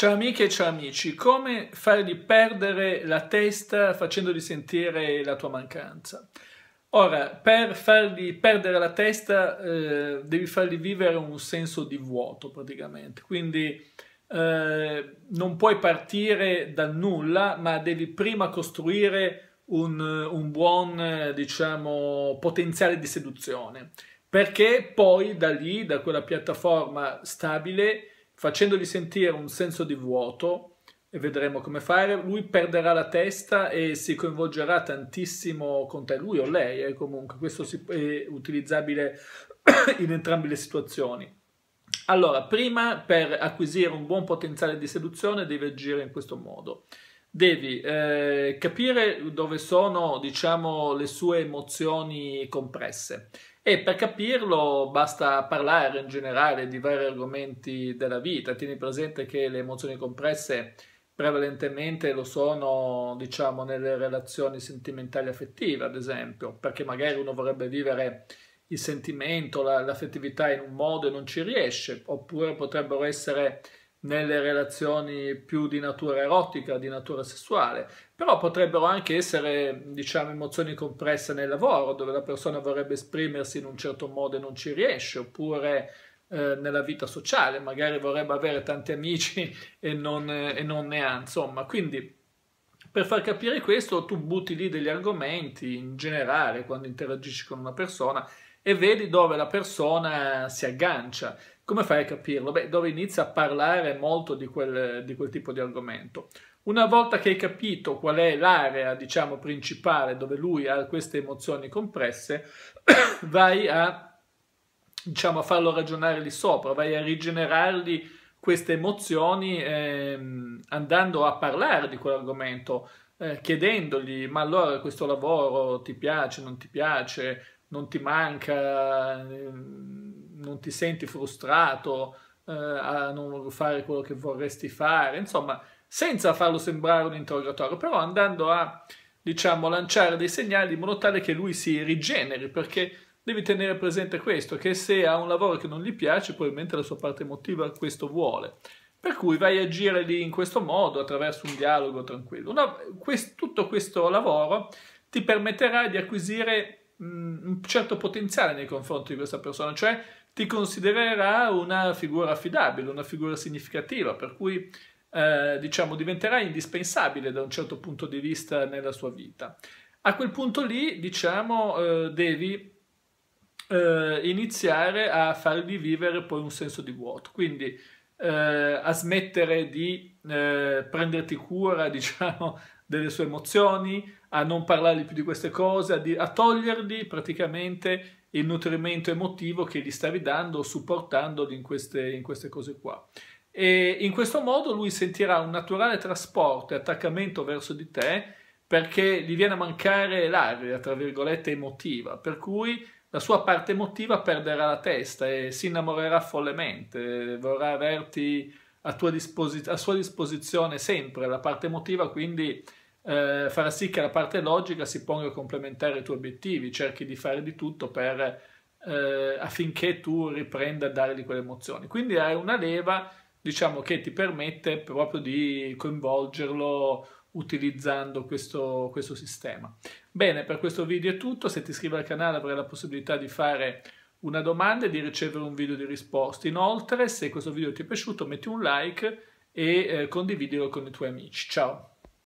Ciao amiche e ciao amici, come fargli perdere la testa facendogli sentire la tua mancanza? Ora, per fargli perdere la testa eh, devi fargli vivere un senso di vuoto praticamente, quindi eh, non puoi partire dal nulla, ma devi prima costruire un, un buon, diciamo, potenziale di seduzione, perché poi da lì, da quella piattaforma stabile, facendogli sentire un senso di vuoto, e vedremo come fare, lui perderà la testa e si coinvolgerà tantissimo con te, lui o lei, eh, comunque questo è utilizzabile in entrambe le situazioni. Allora, prima per acquisire un buon potenziale di seduzione devi agire in questo modo devi eh, capire dove sono, diciamo, le sue emozioni compresse. E per capirlo basta parlare in generale di vari argomenti della vita. Tieni presente che le emozioni compresse prevalentemente lo sono, diciamo, nelle relazioni sentimentali affettive, ad esempio, perché magari uno vorrebbe vivere il sentimento, l'affettività in un modo e non ci riesce, oppure potrebbero essere nelle relazioni più di natura erotica, di natura sessuale, però potrebbero anche essere, diciamo, emozioni compresse nel lavoro, dove la persona vorrebbe esprimersi in un certo modo e non ci riesce, oppure eh, nella vita sociale, magari vorrebbe avere tanti amici e non, e non ne ha, insomma, quindi per far capire questo tu butti lì degli argomenti in generale quando interagisci con una persona e vedi dove la persona si aggancia. Come fai a capirlo? Beh, dove inizia a parlare molto di quel, di quel tipo di argomento. Una volta che hai capito qual è l'area, diciamo, principale dove lui ha queste emozioni compresse, vai a, diciamo, a farlo ragionare lì sopra, vai a rigenerargli queste emozioni ehm, andando a parlare di quell'argomento, eh, chiedendogli ma allora questo lavoro ti piace, non ti piace, non ti manca... Ehm, non ti senti frustrato eh, a non fare quello che vorresti fare, insomma, senza farlo sembrare un interrogatorio, però andando a, diciamo, lanciare dei segnali in modo tale che lui si rigeneri, perché devi tenere presente questo, che se ha un lavoro che non gli piace, probabilmente la sua parte emotiva questo vuole. Per cui vai a agire lì in questo modo, attraverso un dialogo tranquillo. Una, quest, tutto questo lavoro ti permetterà di acquisire Mm, un certo potenziale nei confronti di questa persona, cioè ti considererà una figura affidabile, una figura significativa, per cui eh, diciamo diventerà indispensabile da un certo punto di vista nella sua vita. A quel punto lì, diciamo, eh, devi eh, iniziare a fargli vivere poi un senso di vuoto. Quindi eh, a smettere di eh, prenderti cura, diciamo, delle sue emozioni, a non parlargli più di queste cose, a, di, a togliergli praticamente il nutrimento emotivo che gli stavi dando, supportandoli in queste, in queste cose qua. E in questo modo lui sentirà un naturale trasporto e attaccamento verso di te perché gli viene a mancare l'aria, tra virgolette, emotiva, per cui la sua parte emotiva perderà la testa e si innamorerà follemente, vorrà averti a, disposi- a sua disposizione sempre la parte emotiva, quindi eh, farà sì che la parte logica si ponga a complementare i tuoi obiettivi, cerchi di fare di tutto per, eh, affinché tu riprenda a dargli quelle emozioni. Quindi hai una leva, diciamo, che ti permette proprio di coinvolgerlo utilizzando questo, questo sistema. Bene, per questo video è tutto, se ti iscrivi al canale avrai la possibilità di fare una domanda e di ricevere un video di risposta. Inoltre, se questo video ti è piaciuto, metti un like e eh, condividilo con i tuoi amici. Ciao!